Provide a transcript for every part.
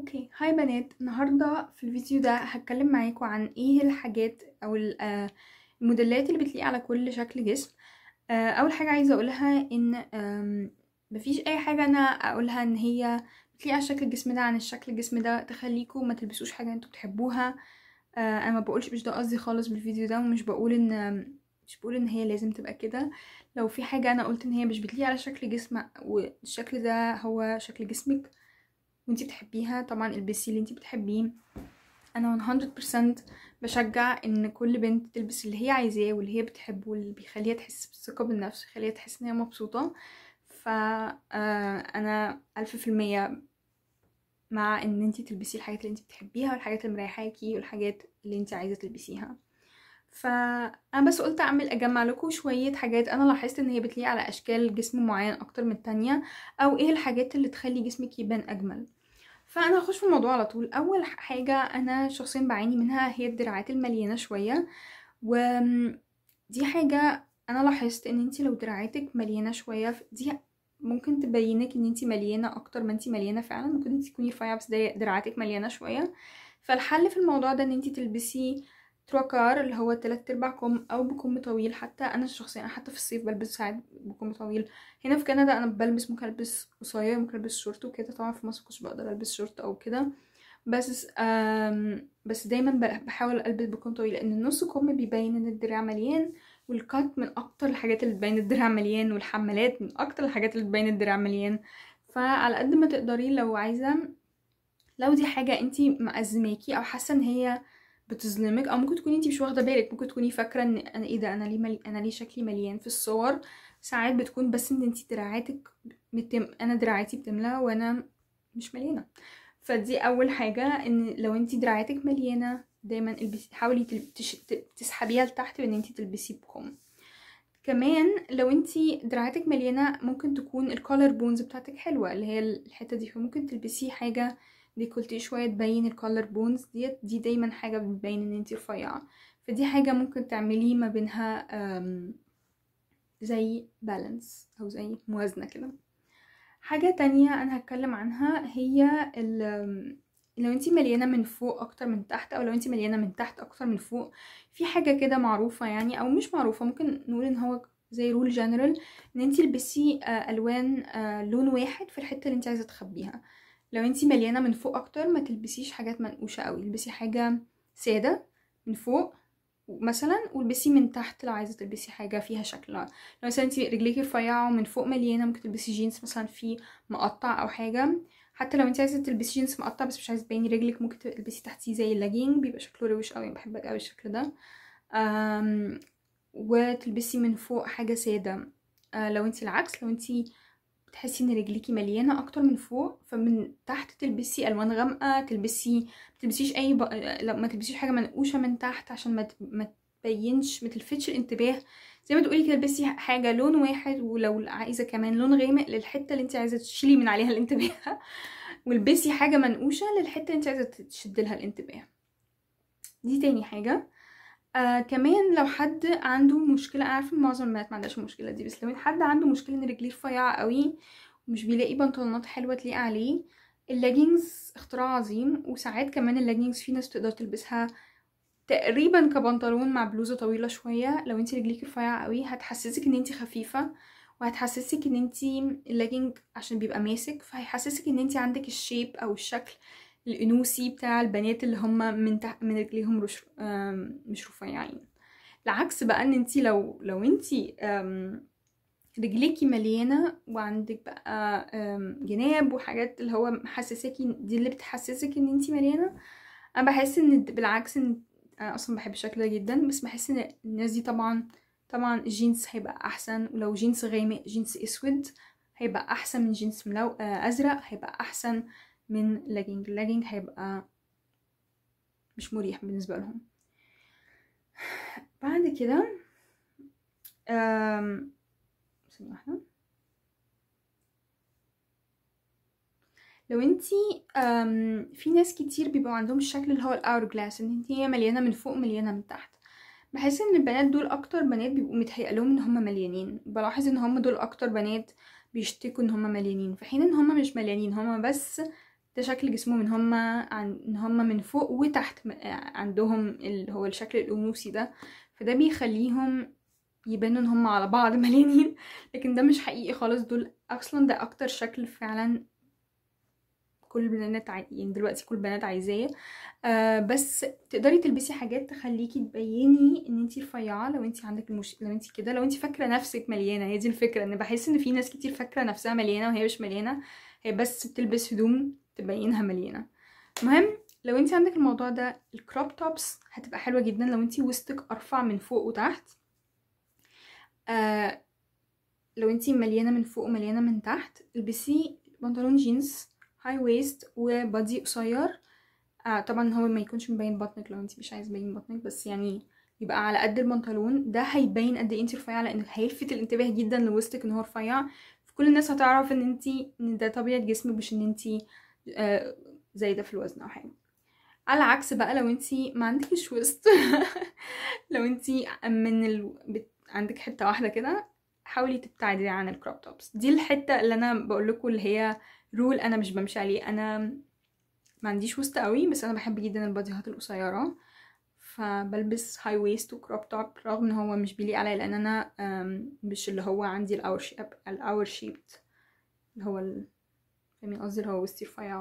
اوكي هاي بنات النهارده في الفيديو ده هتكلم معاكم عن ايه الحاجات او آه، الموديلات اللي بتليق على كل شكل جسم آه، اول حاجه عايزه اقولها ان مفيش اي حاجه انا اقولها ان هي بتليق على شكل الجسم ده عن الشكل الجسم ده تخليكم ما تلبسوش حاجه انتوا بتحبوها آه، انا ما بقولش مش ده قصدي خالص بالفيديو ده ومش بقول ان مش بقول ان هي لازم تبقى كده لو في حاجه انا قلت ان هي مش بتليق على شكل جسم والشكل ده هو شكل جسمك وانتي بتحبيها طبعا البسي اللي انتي بتحبيه انا 100% بشجع ان كل بنت تلبس اللي هي عايزاه واللي هي بتحبه واللي بيخليها تحس بالثقه بالنفس يخليها تحس ان هي مبسوطه ف آه، انا ألف في المية مع ان انتي تلبسي الحاجات اللي انتي بتحبيها والحاجات اللي مريحاكي والحاجات اللي انتي عايزه تلبسيها فانا بس قلت اعمل اجمع لكم شويه حاجات انا لاحظت ان هي بتليق على اشكال جسم معين اكتر من التانية او ايه الحاجات اللي تخلي جسمك يبان اجمل فانا هخش في الموضوع على طول اول حاجه انا شخصيا بعاني منها هي الدراعات المليانه شويه ودي حاجه انا لاحظت ان انت لو دراعاتك مليانه شويه دي ممكن تبينك ان انت مليانه اكتر ما انت مليانه فعلا ممكن انت تكوني رفيعه بس دراعاتك مليانه شويه فالحل في الموضوع ده ان انت تلبسي تروكار اللي هو تلات ارباع كم او بكم طويل حتى انا شخصيا حتى في الصيف بلبس ساعات بكم طويل هنا في كندا انا بلبس ممكن البس قصير ممكن البس شورت وكده طبعا في مصر مكنتش بقدر البس شورت او كده بس بس دايما بحاول البس بكم طويل لان النص كم بيبين ان الدراع مليان والكات من اكتر الحاجات اللي بتبين الدراع مليان والحمالات من اكتر الحاجات اللي بتبين الدراع مليان فعلى قد ما تقدري لو عايزه لو دي حاجه انتي مأزماكي او حاسه ان هي بتظلمك او ممكن تكوني انت مش واخده بالك ممكن تكوني فاكره ان انا ايه ده انا ليه ملي... انا ليه شكلي مليان في الصور ساعات بتكون بس ان انت دراعاتك بتم انا دراعاتي بتملى وانا مش مليانه فدي اول حاجه ان لو انت دراعاتك مليانه دايما البسي حاولي تلبتش... تسحبيها لتحت وان انت تلبسي بكم كمان لو انت دراعاتك مليانه ممكن تكون الكولر بونز بتاعتك حلوه اللي هي الحته دي فممكن تلبسي حاجه ديكولتي شويه تبين الكولر بونز ديت دي دايما حاجه بتبين ان انتي رفيعه فدي حاجه ممكن تعمليه ما بينها زي بالانس او زي موازنه كده حاجه تانية انا هتكلم عنها هي لو انتي مليانه من فوق اكتر من تحت او لو انتي مليانه من تحت اكتر من فوق في حاجه كده معروفه يعني او مش معروفه ممكن نقول ان هو زي رول جنرال ان انتي البسي آه، الوان آه، لون واحد في الحته اللي انتي عايزه تخبيها لو انتي مليانه من فوق اكتر ما تلبسيش حاجات منقوشه قوي البسي حاجه ساده من فوق مثلا والبسي من تحت لو عايزه تلبسي حاجه فيها شكل لو مثلا انت رجليكي رفيعه ومن فوق مليانه ممكن تلبسي جينز مثلا فيه مقطع او حاجه حتى لو انت عايزه تلبسي جينز مقطع بس مش عايزه تبيني رجلك ممكن تلبسي تحتيه زي اللاجينج بيبقى شكله روش قوي بحب قوي الشكل ده وتلبسي من فوق حاجه ساده آه، لو انت العكس لو انت تحسي ان رجليكي مليانه اكتر من فوق فمن تحت تلبسي الوان غامقه تلبسي ما تلبسيش اي ب... لا ما تلبسيش حاجه منقوشه من تحت عشان ما ما تبينش ما تلفتش الانتباه زي ما تقولي كده تلبسي حاجه لون واحد ولو عايزه كمان لون غامق للحته اللي انت عايزه تشيلي من عليها الانتباه والبسي حاجه منقوشه للحته اللي انت عايزه تشد لها الانتباه دي تاني حاجه آه كمان لو حد عنده مشكله انا عارفه معظم البنات ما عندهاش المشكله دي بس لو حد عنده مشكله ان رجليه رفيعه قوي ومش بيلاقي بنطلونات حلوه تليق عليه الليجنز اختراع عظيم وساعات كمان الليجنز في ناس تقدر تلبسها تقريبا كبنطلون مع بلوزه طويله شويه لو انت رجليكي رفيعه قوي هتحسسك ان انت خفيفه وهتحسسك ان انت الليجنج عشان بيبقى ماسك فهيحسسك ان انت عندك الشيب او الشكل الانوثي بتاع البنات اللي هم من تحت من رجليهم رش... مش رفيعين يعني. العكس بقى ان انتي لو لو انتي رجليكي مليانه وعندك بقى جناب وحاجات اللي هو محسساكي دي اللي بتحسسك ان انتي مليانه انا بحس ان بالعكس ان انا اصلا بحب الشكل ده جدا بس بحس ان الناس دي طبعا طبعا الجينز هيبقى احسن ولو جينز غامق جينز اسود هيبقى احسن من جينز ملو آه، ازرق هيبقى احسن من لاجينج اللاجينج هيبقى مش مريح بالنسبة لهم بعد كده أم... واحدة لو انتي في ناس كتير بيبقوا عندهم الشكل اللي هو الاور جلاس ان انتي مليانة من فوق مليانة من تحت بحس ان البنات دول اكتر بنات بيبقوا متهيئ لهم ان هم مليانين بلاحظ ان هم دول اكتر بنات بيشتكوا ان هم مليانين في حين ان هم مش مليانين هم بس ده شكل جسمهم ان هم عن ان هم من فوق وتحت عندهم اللي هو الشكل الانوثي ده فده بيخليهم يبانوا ان هم على بعض مليانين لكن ده مش حقيقي خالص دول اصلا ده اكتر شكل فعلا كل البنات عاي... يعني دلوقتي كل البنات عايزاه آه بس تقدري تلبسي حاجات تخليكي تبيني ان انت رفيعه لو انت عندك المش... لو انت كده لو انت فاكره نفسك مليانه هي دي الفكره ان بحس ان في ناس كتير فاكره نفسها مليانه وهي مش مليانه هي بس بتلبس هدوم تبينها مليانه المهم لو انت عندك الموضوع ده الكروب توبس هتبقى حلوه جدا لو انت وسطك ارفع من فوق وتحت آه لو انت مليانه من فوق ومليانه من تحت البسي بنطلون جينز هاي ويست وبادي قصير آه طبعا هو ما يكونش مبين بطنك لو انت مش عايز تبين بطنك بس يعني يبقى على قد البنطلون ده هيبين قد ايه انت رفيعه لان هيلفت الانتباه جدا لوسطك ان هو رفيع فكل الناس هتعرف ان انت ان ده طبيعه جسمك مش ان انت آه، زايده في الوزن او حاجه على العكس بقى لو انتي ما عندكش وسط لو انتي من ال... بت... عندك حته واحده كده حاولي تبتعدي عن الكروب توبس دي الحته اللي انا بقول لكم اللي هي رول انا مش بمشي عليه انا ما عنديش وسط قوي بس انا بحب جدا البديهات القصيره فبلبس هاي ويست وكروب توب رغم ان هو مش بيليق عليا لان انا مش اللي هو عندي الاور شيب الاور شيبت اللي هو فاهمين يعني قصدي هو وسطي رفيعه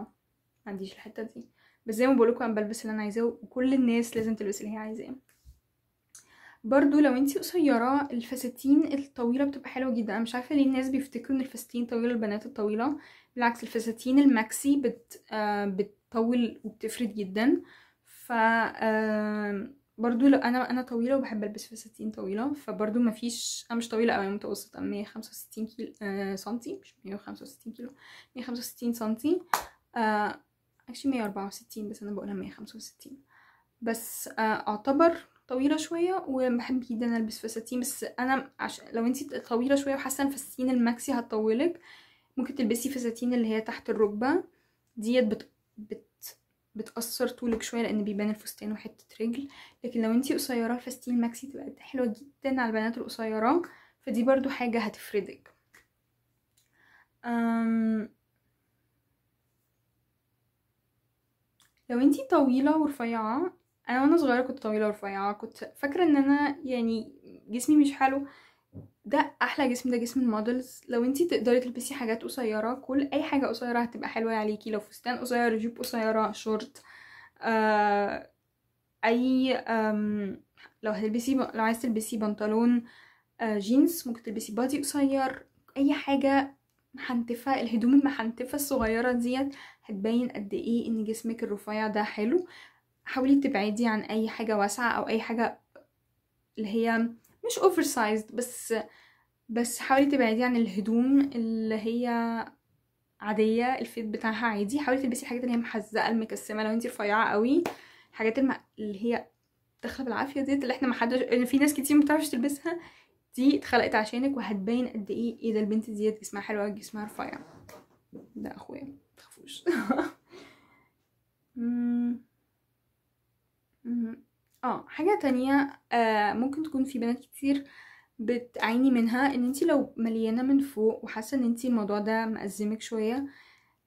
ما عنديش الحته دي بس زي ما لكم انا بلبس اللي انا عايزاه وكل الناس لازم تلبس اللي هي عايزاه برضو لو انتي قصيره الفساتين الطويله بتبقى حلوه جدا انا مش عارفه ليه الناس بيفتكروا ان الفساتين طويله البنات الطويله بالعكس الفساتين الماكسي بت آه بتطول وبتفرد جدا ف آه برضو لو انا انا طويله وبحب البس فساتين طويله فبرضو مفيش انا مش طويله قوي متوسطه 165 كيلو آه سنتي مش 165 كيلو 165 سنتي آه اكشلي 164 بس انا بقولها 165 بس آه اعتبر طويله شويه وبحب جدا البس فساتين بس انا عش... لو انت طويله شويه وحاسه ان فساتين الماكسي هتطولك ممكن تلبسي فساتين اللي هي تحت الركبه ديت بت... بت... بتأثر طولك شوية لأن بيبان الفستان وحتة رجل لكن لو انتي قصيرة فستيل ماكسي تبقى حلوة جدا على البنات القصيرة فدي برضو حاجة هتفردك أم... لو انتي طويلة ورفيعة انا وانا صغيرة كنت طويلة ورفيعة كنت فاكرة ان انا يعني جسمي مش حلو ده احلى جسم ده جسم المودلز لو انتي تقدري تلبسي حاجات قصيره كل اي حاجه قصيره هتبقى حلوه عليكي لو فستان قصير جيب قصيره شورت آه اي آم لو هتلبسي لو عايز تلبسي بنطلون آه جينز ممكن تلبسي بادي قصير اي حاجه محنتفه الهدوم المحنتفه الصغيره ديت هتبين قد ايه ان جسمك الرفيع ده حلو حاولي تبعدي عن اي حاجه واسعه او اي حاجه اللي هي مش اوفر سايزد بس بس حاولي تبعدي عن الهدوم اللي هي عاديه الفيت بتاعها عادي حاولي تلبسي الحاجات اللي هي محزقه المكسمه لو انتي رفيعه قوي الحاجات الم... اللي هي داخله بالعافيه ديت اللي احنا محدش يعني في ناس كتير مبتعرفش تلبسها دي اتخلقت عشانك وهتبين قد ايه ايه ده البنت ديت جسمها حلوة جسمها رفيع ده اخويا متخافوش اه حاجة تانية آه ممكن تكون في بنات كتير بتعاني منها ان انتي لو مليانة من فوق وحاسة ان انتي الموضوع ده مأزمك شوية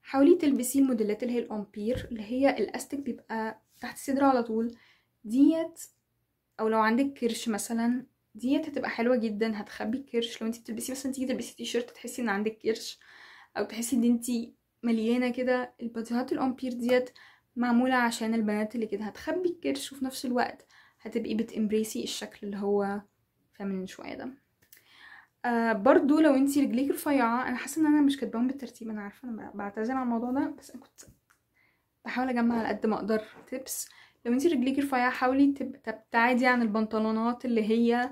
حاولي تلبسي الموديلات اللي هي الامبير اللي هي الاستك بيبقى تحت الصدر على طول ديت او لو عندك كرش مثلا ديت هتبقى حلوه جدا هتخبي الكرش لو انت بتلبسي مثلا تيجي تلبسي تيشيرت تحسي ان عندك كرش او تحسي ان انت مليانه كده البطيهات الامبير ديت معمولة عشان البنات اللي كده هتخبي الكرش وفي نفس الوقت هتبقي بتإمبريسي الشكل اللي هو فيمنين شوية ده آه برضو لو انتي رجليك رفيعة انا حاسة ان انا مش كاتباهم بالترتيب انا عارفة انا بعتذر عن الموضوع ده بس انا كنت بحاول اجمع على قد ما اقدر تبس لو انتي رجليك رفيعة حاولي تبتعدي عن البنطلونات اللي هي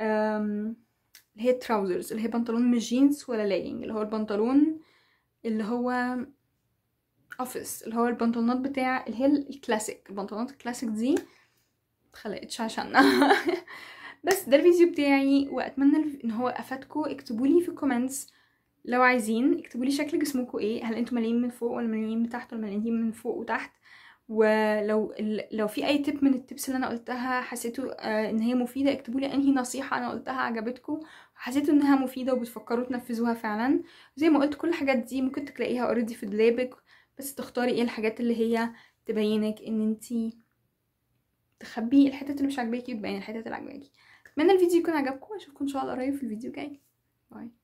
اللي هي التراوزرز اللي هي بنطلون مش جينز ولا لاجينج اللي هو البنطلون اللي هو اوفيس اللي هو البنطلونات بتاع اللي هي الكلاسيك البنطلونات الكلاسيك دي اتخلقتش عشان بس ده الفيديو بتاعي واتمنى ان هو افادكم اكتبولي في الكومنتس لو عايزين اكتبولي شكل جسمكم ايه هل انتم مليانين من فوق ولا مليانين من تحت ولا مليانين من فوق وتحت ولو لو في اي تيب من التبس اللي انا قلتها حسيتوا آه، ان هي مفيده اكتبوا لي انهي نصيحه انا قلتها عجبتكم حسيتوا انها مفيده وبتفكروا تنفذوها فعلا زي ما قلت كل الحاجات دي ممكن تلاقيها اوريدي في دولابك بس تختاري ايه الحاجات اللي هي تبينك ان انتي تخبي الحتت اللي مش عاجباكي وتبين الحتت اللي عاجباكي اتمنى الفيديو يكون عجبكم واشوفكم ان شاء الله قريب في الفيديو الجاي باي